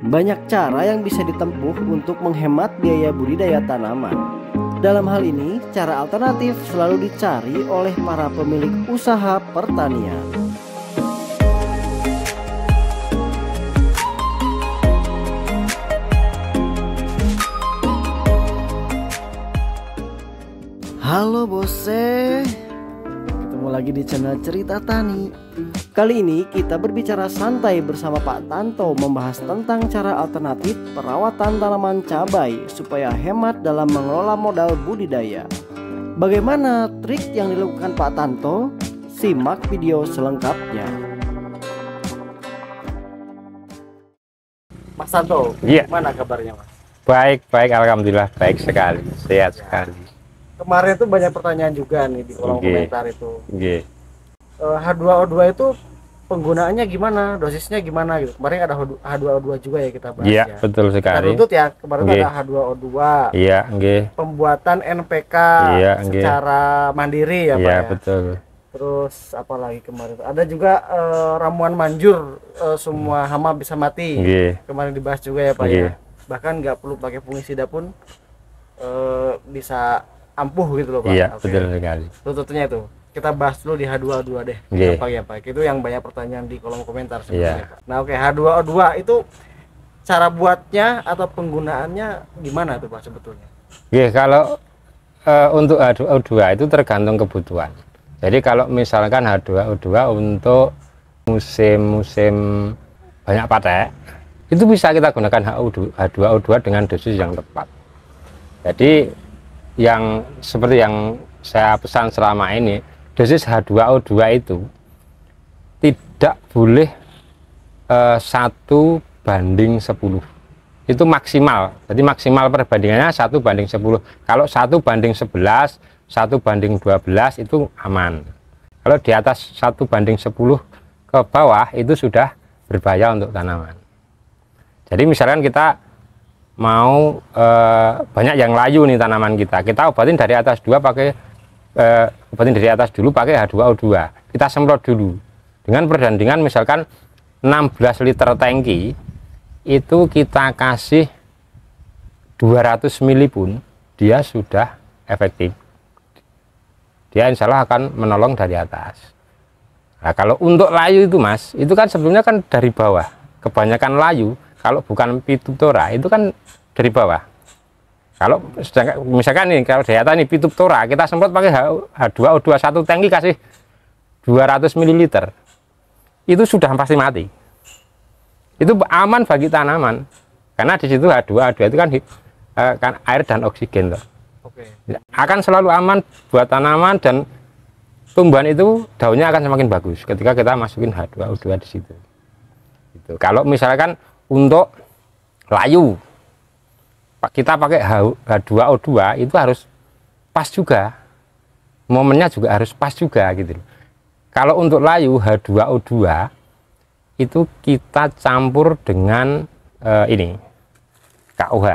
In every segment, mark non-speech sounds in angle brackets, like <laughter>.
Banyak cara yang bisa ditempuh untuk menghemat biaya budidaya tanaman. Dalam hal ini, cara alternatif selalu dicari oleh para pemilik usaha pertanian. Halo bose, ketemu lagi di channel Cerita Tani. Kali ini kita berbicara santai bersama Pak Tanto membahas tentang cara alternatif perawatan tanaman cabai supaya hemat dalam mengelola modal budidaya. Bagaimana trik yang dilakukan Pak Tanto? Simak video selengkapnya. Mas Tanto, yeah. mana kabarnya Mas? Baik, baik, alhamdulillah baik sekali, sehat iya. sekali kemarin itu banyak pertanyaan juga nih di kolom okay. komentar itu. Okay. Uh, H2O2 itu penggunaannya gimana, dosisnya gimana gitu. Kemarin ada H2O2 juga ya kita bahas yeah, ya. betul sekali. Kita ya, kemarin okay. ada H2O2. Iya, yeah, okay. Pembuatan NPK yeah, okay. secara mandiri ya, yeah, Pak iya, ya. betul. Terus apalagi kemarin ada juga uh, ramuan manjur uh, semua hama bisa mati. Okay. Kemarin dibahas juga ya, Pak okay. ya. Bahkan nggak perlu pakai fungisida pun uh, bisa ampuh gitu loh Pak. Iya, okay. betul sekali. Lututnya itu. Kita bahas dulu di H2O2 deh. Yeah. Gampang ya Pak. Itu yang banyak pertanyaan di kolom komentar sebenarnya yeah. Pak. Nah, oke okay, H2O2 itu cara buatnya atau penggunaannya gimana tuh Pak sebetulnya? Iya, yeah, kalau uh, untuk H2O2 itu tergantung kebutuhan. Jadi kalau misalkan H2O2 untuk musim-musim banyak patek, itu bisa kita gunakan H2O2 dengan dosis yang tepat. Jadi yang seperti yang saya pesan selama ini dosis H2O2 itu tidak boleh eh, satu uh, banding 10 itu maksimal jadi maksimal perbandingannya satu banding 10 kalau satu banding 11 satu banding 12 itu aman kalau di atas satu banding 10 ke bawah itu sudah berbahaya untuk tanaman jadi misalkan kita mau e, banyak yang layu nih tanaman kita kita obatin dari atas dua pakai e, obatin dari atas dulu pakai H2O2 kita semprot dulu dengan perbandingan misalkan 16 liter tangki itu kita kasih 200 mili pun dia sudah efektif dia insya Allah akan menolong dari atas nah kalau untuk layu itu mas itu kan sebelumnya kan dari bawah kebanyakan layu kalau bukan tora, itu kan dari bawah kalau sedangkan misalkan nih kalau dayata nih tora, kita semprot pakai h 2 o 21 satu tangki kasih 200 ml itu sudah pasti mati itu aman bagi tanaman karena di situ H2O2 itu kan eh, kan air dan oksigen loh. Oke. akan selalu aman buat tanaman dan tumbuhan itu daunnya akan semakin bagus ketika kita masukin H2O2 di situ. Itu. Kalau misalkan untuk layu kita pakai H2O2 itu harus pas juga momennya juga harus pas juga gitu kalau untuk layu H2O2 itu kita campur dengan eh, ini KOH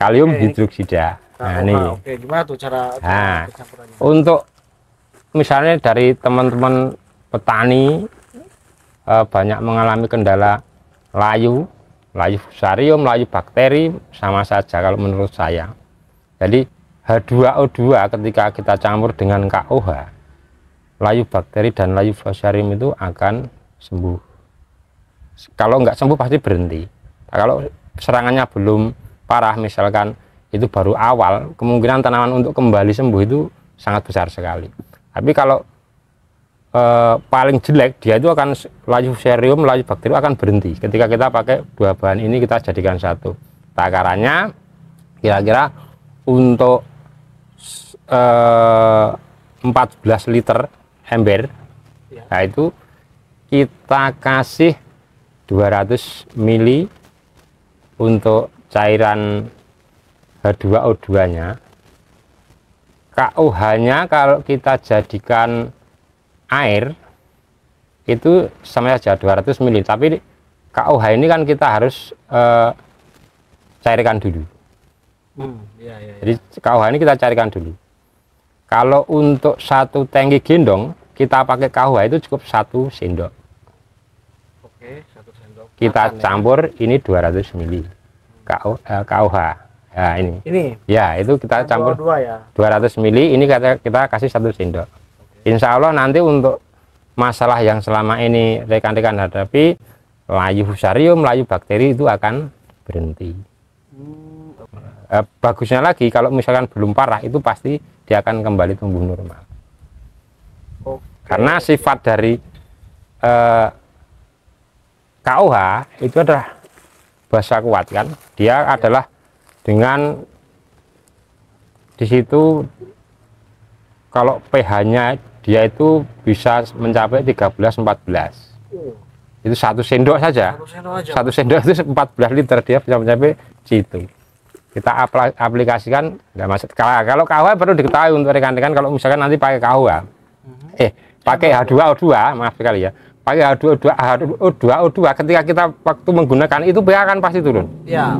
kalium Oke, hidroksida nah, ini Oke, gimana tuh cara, nah, untuk misalnya dari teman-teman petani eh, banyak mengalami kendala layu, layu fusarium, layu bakteri sama saja kalau menurut saya. Jadi H2O2 ketika kita campur dengan KOH, layu bakteri dan layu fusarium itu akan sembuh. Kalau nggak sembuh pasti berhenti. Nah, kalau serangannya belum parah misalkan itu baru awal, kemungkinan tanaman untuk kembali sembuh itu sangat besar sekali. Tapi kalau Eh, paling jelek dia itu akan laju serium laju bakteri akan berhenti ketika kita pakai dua bahan ini kita jadikan satu takarannya kira-kira untuk eh, 14 liter ember ya. nah itu kita kasih 200 mili untuk cairan H2O2 nya KOH nya kalau kita jadikan air itu sama saja 200 ml tapi KUH ini kan kita harus uh, cairkan dulu hmm, ya, ya, ya. jadi KOH ini kita cairkan dulu kalau untuk satu tangki gendong kita pakai KUH itu cukup satu sendok Oke, satu sendok kita makan, ya. campur ya. ini 200 ml hmm. ini ini ya itu kita campur dua ya 200 ml ini kata kita kasih satu sendok Insya Allah nanti untuk masalah yang selama ini rekan-rekan hadapi layu fusarium, layu bakteri itu akan berhenti. Hmm. Eh, bagusnya lagi kalau misalkan belum parah itu pasti dia akan kembali tumbuh normal. Oke. Karena sifat dari eh, KOH itu adalah bahasa kuat kan. Dia iya. adalah dengan disitu kalau pH-nya dia itu bisa mencapai 13 14 hmm. itu satu sendok saja satu sendok, aja. satu sendok itu 14 liter dia bisa mencapai situ kita apl aplikasikan nggak maksud kalau, kalau KH perlu diketahui untuk rekan-rekan kalau misalkan nanti pakai KH hmm. eh pakai H2O2 maaf sekali ya pakai H2O2 H2O2 O2 ketika kita waktu menggunakan itu pH akan pasti turun ya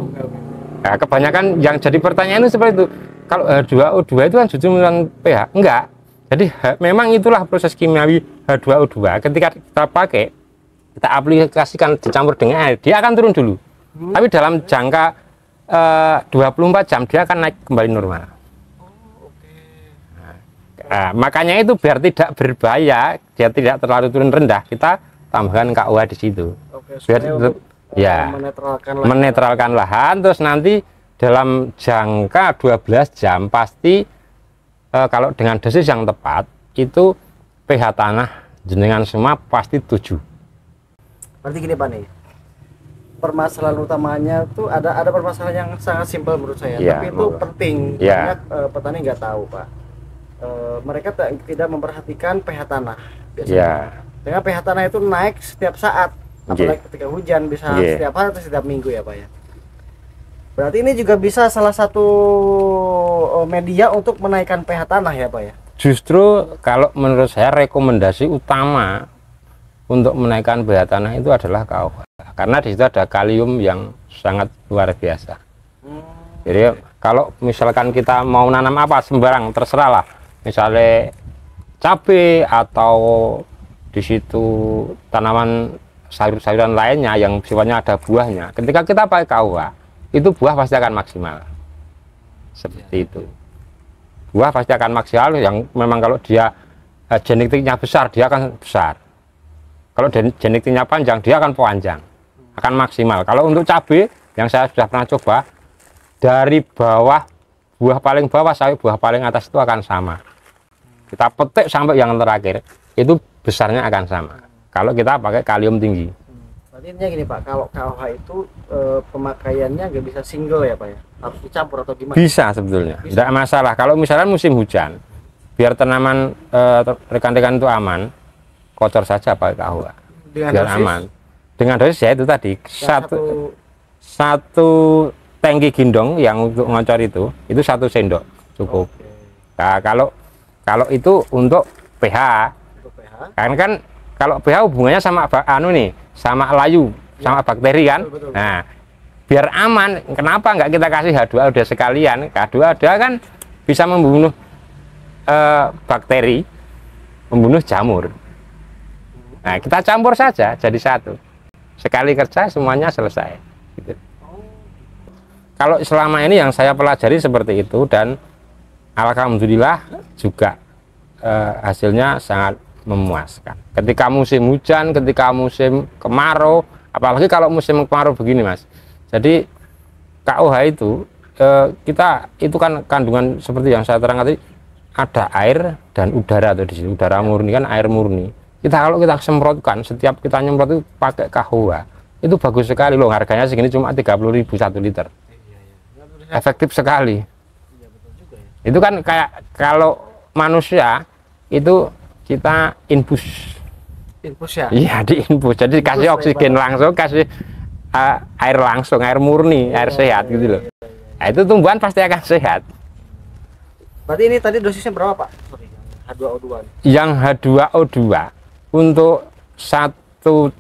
nah, kebanyakan yang jadi pertanyaan itu seperti itu kalau H2O2 itu kan justru menurunkan pH enggak jadi memang itulah proses kimiawi H2O2 ketika kita pakai kita aplikasikan dicampur dengan air dia akan turun dulu. Hmm. Tapi dalam jangka eh, 24 jam dia akan naik kembali normal. Oh, nah, makanya itu biar tidak berbahaya, dia tidak terlalu turun rendah, kita tambahkan kua di situ. Oke, biar itu, ya menetralkan lahan. menetralkan lahan terus nanti dalam jangka 12 jam pasti e, kalau dengan dosis yang tepat itu pH tanah jenengan semua pasti tujuh. berarti gini Pak nih permasalahan utamanya tuh ada ada permasalahan yang sangat simpel menurut saya ya, tapi itu betul. penting ya. banyak e, eh, petani nggak tahu Pak e, mereka tidak memperhatikan pH tanah biasanya ya. dengan pH tanah itu naik setiap saat iya. apalagi yeah. ketika hujan bisa yeah. setiap hari atau setiap minggu ya Pak ya Berarti ini juga bisa salah satu eh, media untuk menaikkan pH tanah ya Pak ya? Justru kalau menurut saya rekomendasi utama untuk menaikkan pH tanah itu adalah KOH. Karena di situ ada kalium yang sangat luar biasa. Hmm. Jadi kalau misalkan kita mau nanam apa sembarang terserah lah. Misalnya cabai atau di situ tanaman sayur-sayuran lainnya yang sifatnya ada buahnya. Ketika kita pakai KOH itu buah pasti akan maksimal seperti ya. itu buah pasti akan maksimal yang memang kalau dia eh, genetiknya besar dia akan besar kalau genetiknya panjang dia akan panjang akan maksimal kalau untuk cabai yang saya sudah pernah coba dari bawah buah paling bawah sampai buah paling atas itu akan sama kita petik sampai yang terakhir itu besarnya akan sama kalau kita pakai kalium tinggi Berarti intinya gini Pak, kalau KOH itu e, pemakaiannya nggak bisa single ya Pak ya? Harus dicampur atau gimana? Bisa sebetulnya, tidak masalah. Kalau misalnya musim hujan, biar tanaman eh, rekan-rekan itu aman, kocor saja Pak KOH. Dengan biar dosis? aman. Dengan dosis ya itu tadi, satu, satu tangki gindong yang untuk ngocor itu, itu satu sendok cukup. Okay. Nah, kalau kalau itu untuk pH, untuk pH. kan kan kalau pH hubungannya sama anu nih, sama layu, ya. sama bakteri kan. Betul, betul. Nah, biar aman, kenapa nggak kita kasih H2O sekalian? H2O kan bisa membunuh eh, bakteri, membunuh jamur. Nah, kita campur saja jadi satu. Sekali kerja semuanya selesai. Gitu. Kalau selama ini yang saya pelajari seperti itu dan alhamdulillah juga eh, hasilnya sangat memuaskan. Ketika musim hujan, ketika musim kemarau, apalagi kalau musim kemarau begini, Mas. Jadi KOH itu eh, kita itu kan kandungan seperti yang saya terangkan tadi ada air dan udara atau di sini. Udara murni kan air murni. Kita kalau kita semprotkan setiap kita nyemprot itu pakai kahua itu bagus sekali loh harganya segini cuma 30.000 satu liter. Efektif sekali. Iya, ya. Itu kan kayak kalau manusia itu kita infus infus ya iya di infus jadi infus kasih ya, oksigen ya, langsung kasih uh, air langsung air murni ya, air iya, sehat ya, gitu loh ya, ya. Nah, itu tumbuhan pasti akan sehat berarti ini tadi dosisnya berapa pak Sorry, H2O2 yang H2O2 untuk satu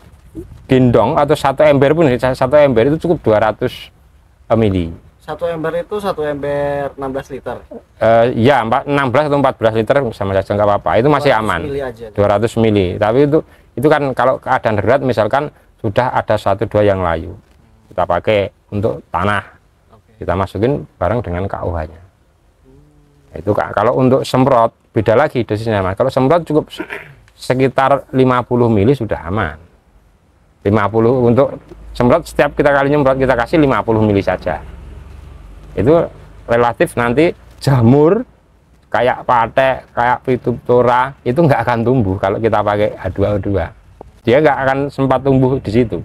gendong atau satu ember pun satu ember itu cukup 200 mili satu ember itu satu ember 16 liter uh, ya 16 atau 14 liter sama saja nggak apa-apa itu masih aman mili aja, 200 mili tapi itu itu kan kalau keadaan darurat misalkan sudah ada satu dua yang layu kita pakai untuk tanah okay. kita masukin bareng dengan KUH nya hmm. itu kalau untuk semprot beda lagi dosisnya mas kalau semprot cukup sekitar 50 mili sudah aman 50 untuk semprot setiap kita kali nyemprot kita kasih 50 mili saja itu relatif nanti jamur kayak pate kayak pituptora itu nggak akan tumbuh kalau kita pakai H2O2. Dia nggak akan sempat tumbuh di situ.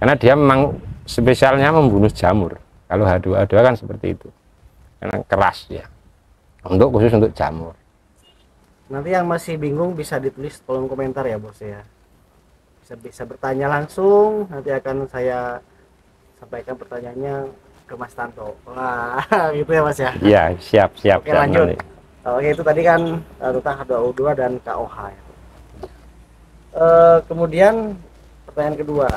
Karena dia memang spesialnya membunuh jamur. Kalau H2O2 kan seperti itu. Karena keras ya. Untuk khusus untuk jamur. Nanti yang masih bingung bisa ditulis kolom komentar ya, Bos ya. Bisa bisa bertanya langsung, nanti akan saya sampaikan pertanyaannya ke Mas Tanto. Wah, <laughs> gitu ya Mas ya. Iya, siap, siap. Oke, siap, lanjut. Nanti. Oke, itu tadi kan eh, tentang H2O2 dan KOH. Ya. E, kemudian pertanyaan kedua,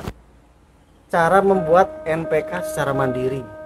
cara membuat NPK secara mandiri.